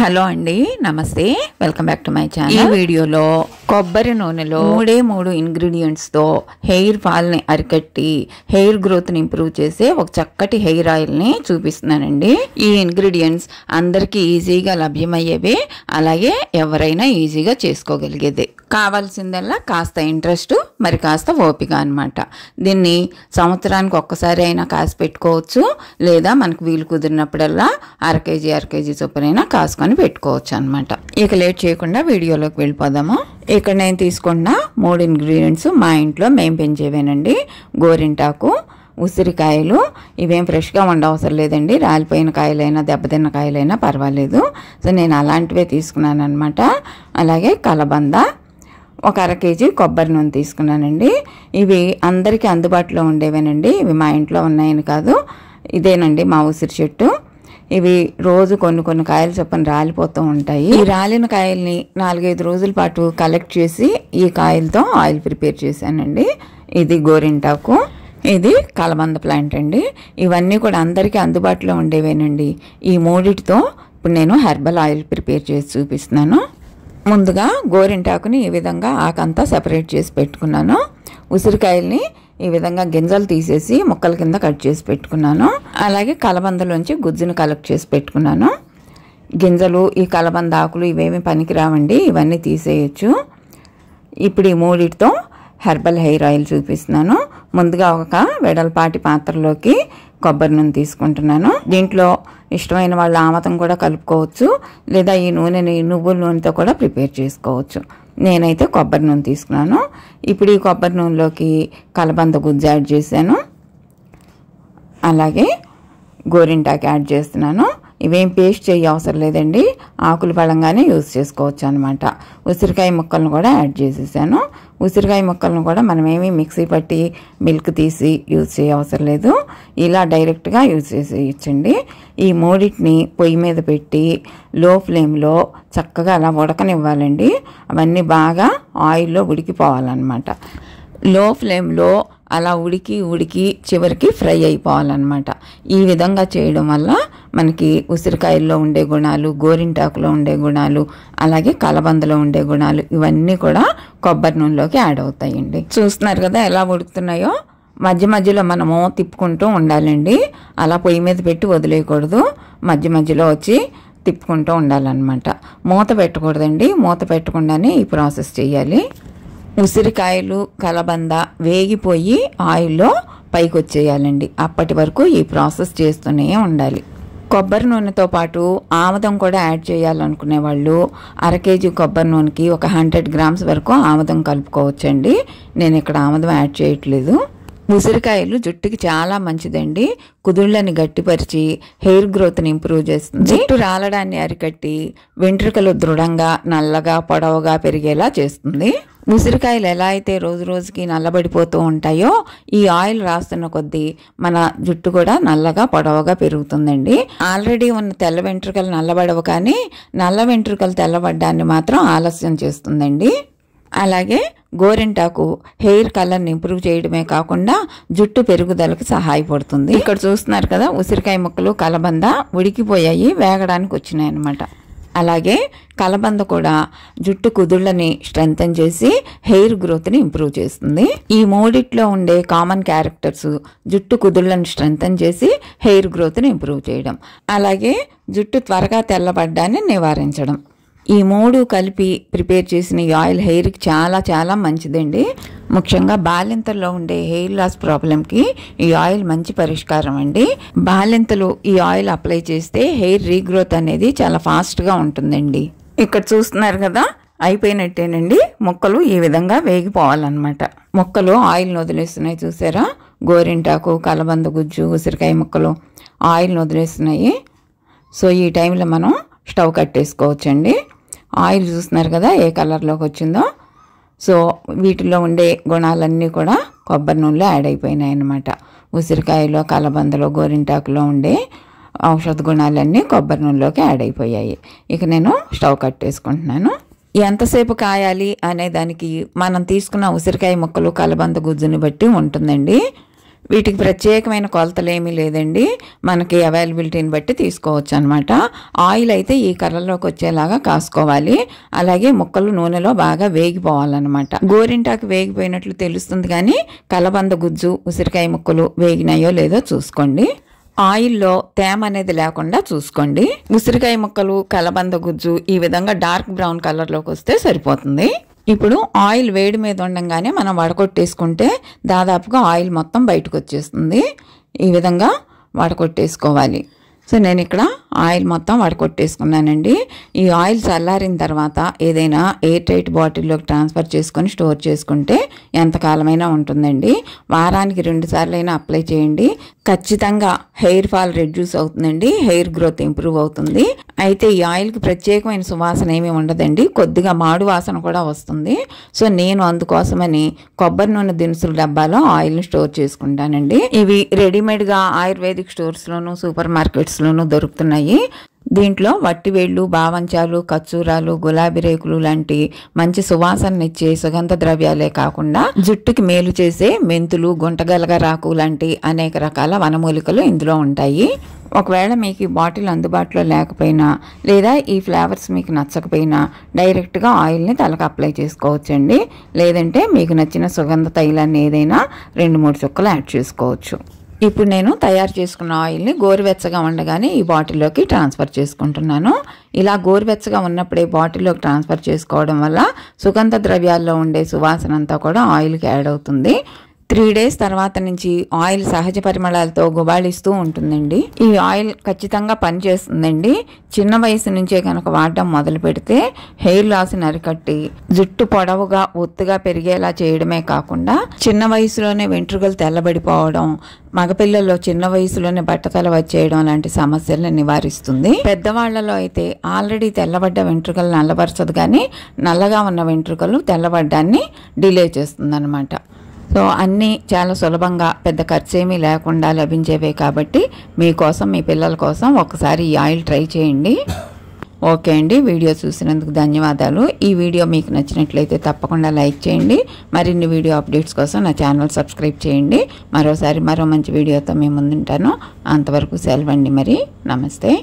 hello అండి నమస్తే welcome back to my channel ఈ వీడియోలో కొబ్బరి నూనెలో మూడే మూడు ఇంగ్రీడియంట్స్తో హెయిర్ ఫాల్ని అరికట్టి హెయిర్ గ్రోత్ని ఇంప్రూవ్ చేసే ఒక చక్కటి హెయిర్ ఆయిల్ని చూపిస్తున్నానండి ఈ ఇంగ్రీడియంట్స్ అందరికీ ఈజీగా లభ్యమయ్యేవి అలాగే ఎవరైనా ఈజీగా చేసుకోగలిగేది కావాల్సిందల్లా కాస్త ఇంట్రెస్ట్ మరి కాస్త ఓపిక అనమాట దీన్ని సంవత్సరానికి ఒక్కసారి అయినా కాసి పెట్టుకోవచ్చు లేదా మనకు వీలు కుదిరినప్పుడల్లా అర కేజీ అర కేజీ చొప్పునైనా కాసుకొని అని పెట్టుకోవచ్చు అనమాట ఇక లేట్ చేయకుండా వీడియోలోకి వెళ్ళిపోదాము ఇక్కడ నేను తీసుకున్న మూడు ఇంగ్రీడియంట్స్ మా ఇంట్లో మేము పెంచేవేనండి గోరింటాకు ఉసిరికాయలు ఇవేం ఫ్రెష్గా ఉండవసరం లేదండి రాలిపోయిన కాయలైనా దెబ్బతిన్న కాయలైనా పర్వాలేదు సో నేను అలాంటివే తీసుకున్నాను అనమాట అలాగే కలబంద ఒక అర కేజీ కొబ్బరి నూనె తీసుకున్నానండి ఇవి అందరికీ అందుబాటులో ఉండేవేనండి ఇవి మా ఇంట్లో ఉన్నాయని కాదు ఇదేనండి మా ఉసిరి చెట్టు ఇవి రోజు కొన్ని కొన్ని కాయలు చొప్పున రాలిపోతూ ఉంటాయి ఈ రాలిన కాయల్ని నాలుగైదు రోజుల పాటు కలెక్ట్ చేసి ఈ కాయలతో ఆయిల్ ప్రిపేర్ చేశానండి ఇది గోరింటాకు ఇది కలబంద ప్లాంట్ అండి ఇవన్నీ కూడా అందరికీ అందుబాటులో ఉండేవేనండి ఈ మూడిటితో ఇప్పుడు నేను హెర్బల్ ఆయిల్ ప్రిపేర్ చేసి చూపిస్తున్నాను ముందుగా గోరింటాకుని ఈ విధంగా ఆకంతా సెపరేట్ చేసి పెట్టుకున్నాను ఉసిరికాయల్ని ఈ విధంగా గింజలు తీసేసి మొక్కల కింద కట్ చేసి పెట్టుకున్నాను అలాగే కలబందలోంచి గుజ్జును కలెక్ట్ చేసి పెట్టుకున్నాను గింజలు ఈ కలబంద ఆకులు ఇవేమి పనికిరావండి ఇవన్నీ తీసేయచ్చు ఇప్పుడు ఈ మూడిటితో హెర్బల్ హెయిర్ ఆయిల్ చూపిస్తున్నాను ముందుగా ఒక వెడల్పాటి పాత్రలోకి కొబ్బరి నూనె తీసుకుంటున్నాను దీంట్లో ఇష్టమైన వాళ్ళ ఆమతం కూడా కలుపుకోవచ్చు లేదా ఈ నూనెని నువ్వుల నూనెతో కూడా ప్రిపేర్ చేసుకోవచ్చు నేనైతే కొబ్బరి నూనె తీసుకున్నాను ఇప్పుడు ఈ కొబ్బరి నూనెలోకి కలబంద గుజ్జు యాడ్ చేశాను అలాగే గోరింటాకి యాడ్ చేస్తున్నాను ఇవేం పేస్ట్ చేయ అవసరం లేదండి ఆకులు పడంగానే యూజ్ చేసుకోవచ్చు అనమాట ఉసిరికాయ ముక్కలను కూడా యాడ్ చేసేసాను ఉసిరికాయ ముక్కలను కూడా మనమేమి మిక్సీ పట్టి మిల్క్ తీసి యూజ్ చేయ అవసరం లేదు ఇలా డైరెక్ట్గా యూజ్ చేసేయచ్చండి ఈ మూడింటిని పొయ్యి మీద పెట్టి లో ఫ్లేమ్లో చక్కగా అలా ఉడకనివ్వాలండి అవన్నీ బాగా ఆయిల్లో ఉడికిపోవాలన్నమాట లో ఫ్లేమ్లో అలా ఉడికి ఉడికి చివరికి ఫ్రై అయిపోవాలన్నమాట ఈ విధంగా చేయడం వల్ల మనకి ఉసిరికాయల్లో ఉండే గుణాలు గోరింటాకులో ఉండే గుణాలు అలాగే కలబందలో ఉండే గుణాలు ఇవన్నీ కూడా కొబ్బరి నూనెలోకి యాడ్ అవుతాయండి చూస్తున్నారు కదా ఎలా ఉడుకుతున్నాయో మధ్య మధ్యలో మనము తిప్పుకుంటూ ఉండాలండి అలా పొయ్యి మీద పెట్టి వదిలేయకూడదు మధ్య మధ్యలో వచ్చి తిప్పుకుంటూ ఉండాలన్నమాట మూత పెట్టకూడదండి మూత పెట్టకుండానే ఈ ప్రాసెస్ చేయాలి ఉసిరికాయలు కలబంద వేగిపోయి ఆయిల్లో పైకి వచ్చేయాలండి అప్పటి వరకు ఈ ప్రాసెస్ చేస్తూనే ఉండాలి కొబ్బరి నూనెతో పాటు ఆముదం కూడా యాడ్ చేయాలనుకునే వాళ్ళు అర కేజీ కొబ్బరి నూనెకి ఒక హండ్రెడ్ గ్రామ్స్ వరకు ఆముదం కలుపుకోవచ్చండి నేను ఇక్కడ ఆముదం యాడ్ చేయట్లేదు ఉసిరికాయలు జుట్టుకి చాలా మంచిదండి కుదుళ్ళని గట్టిపరిచి హెయిర్ గ్రోత్ని ఇంప్రూవ్ చేస్తుంది జుట్టు రాలడాన్ని అరికట్టి వెంట్రుకలు దృఢంగా నల్లగా పొడవుగా పెరిగేలా చేస్తుంది ఉసిరికాయలు ఎలా అయితే రోజు రోజుకి నల్లబడిపోతూ ఉంటాయో ఈ ఆయిల్ రాస్తున్న కొద్దీ మన జుట్టు కూడా నల్లగా పొడవగా పెరుగుతుందండి ఆల్రెడీ ఉన్న తెల్ల వెంట్రుకలు నల్లబడవు కానీ నల్ల వెంట్రుకలు తెల్లబడ్డాన్ని మాత్రం ఆలస్యం చేస్తుందండి అలాగే గోరింటాకు హెయిర్ కలర్ని ఇంప్రూవ్ చేయడమే కాకుండా జుట్టు పెరుగుదలకు సహాయపడుతుంది ఇక్కడ చూస్తున్నారు కదా ఉసిరికాయ ముక్కలు కలబంద ఉడికిపోయాయి వేగడానికి వచ్చినాయి అనమాట అలాగే కలబంద కూడా జుట్టు కుదుళ్ళని స్ట్రెంగ్తన్ చేసి హెయిర్ గ్రోత్ని ఇంప్రూవ్ చేస్తుంది ఈ మూడిట్లో ఉండే కామన్ క్యారెక్టర్స్ జుట్టు కుదుళ్ళని స్ట్రెంగ్తన్ చేసి హెయిర్ గ్రోత్ని ఇంప్రూవ్ చేయడం అలాగే జుట్టు త్వరగా తెల్లబడ్డాన్ని నివారించడం ఈ మూడు కలిపి ప్రిపేర్ చేసిన ఈ ఆయిల్ హెయిర్కి చాలా చాలా మంచిదండి ముఖ్యంగా బాలింతల్లో ఉండే హెయిర్ లాస్ ప్రాబ్లంకి ఈ ఆయిల్ మంచి పరిష్కారం అండి బాలింతలు ఈ ఆయిల్ అప్లై చేస్తే హెయిర్ రీగ్రోత్ అనేది చాలా ఫాస్ట్గా ఉంటుందండి ఇక్కడ చూస్తున్నారు కదా అయిపోయినట్టేనండి మొక్కలు ఈ విధంగా వేగిపోవాలన్నమాట మొక్కలు ఆయిల్ని వదిలేస్తున్నాయి చూసారా గోరింటాకు కలబంద గుజ్జు ఉసిరికాయ ముక్కలు ఆయిల్ని వదిలేస్తున్నాయి సో ఈ టైంలో మనం స్టవ్ కట్టేసుకోవచ్చండి ఆయిల్ చూస్తున్నారు కదా ఏ కలర్లోకి వచ్చిందో సో వీటిలో ఉండే గుణాలన్నీ కూడా కొబ్బరి నూనెలో యాడ్ అయిపోయినాయి అనమాట ఉసిరికాయలో కలబందలో గోరింటాకులో ఉండే ఔషధ గుణాలన్నీ కొబ్బరి నూనెలోకి యాడ్ అయిపోయాయి ఇక నేను స్టవ్ కట్టేసుకుంటున్నాను ఎంతసేపు కాయాలి అనే దానికి మనం తీసుకున్న ఉసిరికాయ ముక్కలు కలబంద గుజ్జుని బట్టి ఉంటుందండి వీటికి ప్రత్యేకమైన కొలతలు ఏమీ లేదండి మనకి అవైలబిలిటీని బట్టి తీసుకోవచ్చు అనమాట ఆయిల్ అయితే ఈ కర్రలోకి వచ్చేలాగా కాసుకోవాలి అలాగే ముక్కలు నూనెలో బాగా వేగిపోవాలన్నమాట గోరింటాకు వేగిపోయినట్లు తెలుస్తుంది కానీ కలబంద గుజ్జు ఉసిరికాయ ముక్కలు వేగినాయో లేదో చూసుకోండి ఆయిల్లో తేమ అనేది లేకుండా చూసుకోండి ఉసిరికాయ ముక్కలు కలబంద గుజ్జు ఈ విధంగా డార్క్ బ్రౌన్ కలర్లోకి వస్తే సరిపోతుంది ఇప్పుడు ఆయిల్ వేడి మీద ఉండగానే మనం వడకొట్టేసుకుంటే దాదాపుగా ఆయిల్ మొత్తం బయటకు వచ్చేస్తుంది ఈ విధంగా వడకొట్టేసుకోవాలి సో నేను ఇక్కడ ఆయిల్ మొత్తం వడకొట్టేసుకున్నానండి ఈ ఆయిల్ చల్లారిన తర్వాత ఏదైనా ఎయిర్ టైట్ బాటిల్లోకి ట్రాన్స్ఫర్ చేసుకొని స్టోర్ చేసుకుంటే ఎంతకాలమైనా ఉంటుందండి వారానికి రెండు సార్లైనా అప్లై చేయండి ఖచ్చితంగా హెయిర్ ఫాల్ రెడ్యూస్ అవుతుందండి హెయిర్ గ్రోత్ ఇంప్రూవ్ అవుతుంది అయితే ఈ ఆయిల్కి ప్రత్యేకమైన సువాసన ఏమీ ఉండదండి కొద్దిగా మాడు వాసన కూడా వస్తుంది సో నేను అందుకోసమని కొబ్బరి నూనె దినుసుల డబ్బాలో ఆయిల్ని స్టోర్ చేసుకుంటానండి ఇవి రెడీమేడ్గా ఆయుర్వేదిక్ స్టోర్స్లోను సూపర్ మార్కెట్స్ బాక్స్లోనూ దొరుకుతున్నాయి దీంట్లో వట్టివేళ్ళు బావంచాలు కచ్చూరాలు గులాబీ రేకులు లాంటి మంచి సువాసననిచ్చే సుగంధ ద్రవ్యాలే కాకుండా జుట్టుకి మేలు చేసే మెంతులు గుంటగలగ రాకు లాంటి అనేక రకాల వనమూలికలు ఇందులో ఉంటాయి ఒకవేళ మీకు ఈ బాటిల్ అందుబాటులో లేకపోయినా లేదా ఈ ఫ్లేవర్స్ మీకు నచ్చకపోయినా డైరెక్ట్గా ఆయిల్ని తలకు అప్లై చేసుకోవచ్చండి లేదంటే మీకు నచ్చిన సుగంధ తైలాన్ని ఏదైనా రెండు మూడు చుక్కలు యాడ్ చేసుకోవచ్చు ఇప్పుడు నేను తయారు చేసుకున్న ఆయిల్ని గోరువెచ్చగా ఉండగానే ఈ బాటిల్లోకి ట్రాన్స్ఫర్ చేసుకుంటున్నాను ఇలా గోరువెచ్చగా ఉన్నప్పుడే బాటిల్లోకి ట్రాన్స్ఫర్ చేసుకోవడం వల్ల సుగంధ ద్రవ్యాల్లో ఉండే సువాసన అంతా కూడా ఆయిల్కి యాడ్ అవుతుంది త్రీ డేస్ తర్వాత నుంచి ఆయిల్ సహజ పరిమళాలతో గుబాళిస్తూ ఉంటుందండి ఈ ఆయిల్ ఖచ్చితంగా పనిచేస్తుందండి చిన్న వయసు నుంచే కనుక వాడడం మొదలు పెడితే హెయిర్ లాస్ నరికట్టి జుట్టు పొడవుగా ఒత్తుగా పెరిగేలా చేయడమే కాకుండా చిన్న వయసులోనే వెంట్రుకలు తెల్లబడిపోవడం మగపిల్లల్లో చిన్న వయసులోనే బట్టతల వచ్చేయడం లాంటి సమస్యలను నివారిస్తుంది పెద్దవాళ్లలో అయితే ఆల్రెడీ తెల్లబడ్డ వెంట్రుకలు నల్లబరచదు కానీ నల్లగా ఉన్న వెంట్రుకలు తెల్లబడ్డాన్ని డిలే చేస్తుంది సో అన్నీ చాలా సులభంగా పెద్ద ఖర్చేమీ లేకుండా లభించేవే కాబట్టి మీకోసం మీ పిల్లల కోసం ఒకసారి ఈ ఆయిల్ ట్రై చేయండి ఓకే అండి వీడియో చూసినందుకు ధన్యవాదాలు ఈ వీడియో మీకు నచ్చినట్లయితే తప్పకుండా లైక్ చేయండి మరిన్ని వీడియో అప్డేట్స్ కోసం నా ఛానల్ సబ్స్క్రైబ్ చేయండి మరోసారి మరో మంచి వీడియోతో మేము ముందుంటాను అంతవరకు సెలవు మరి నమస్తే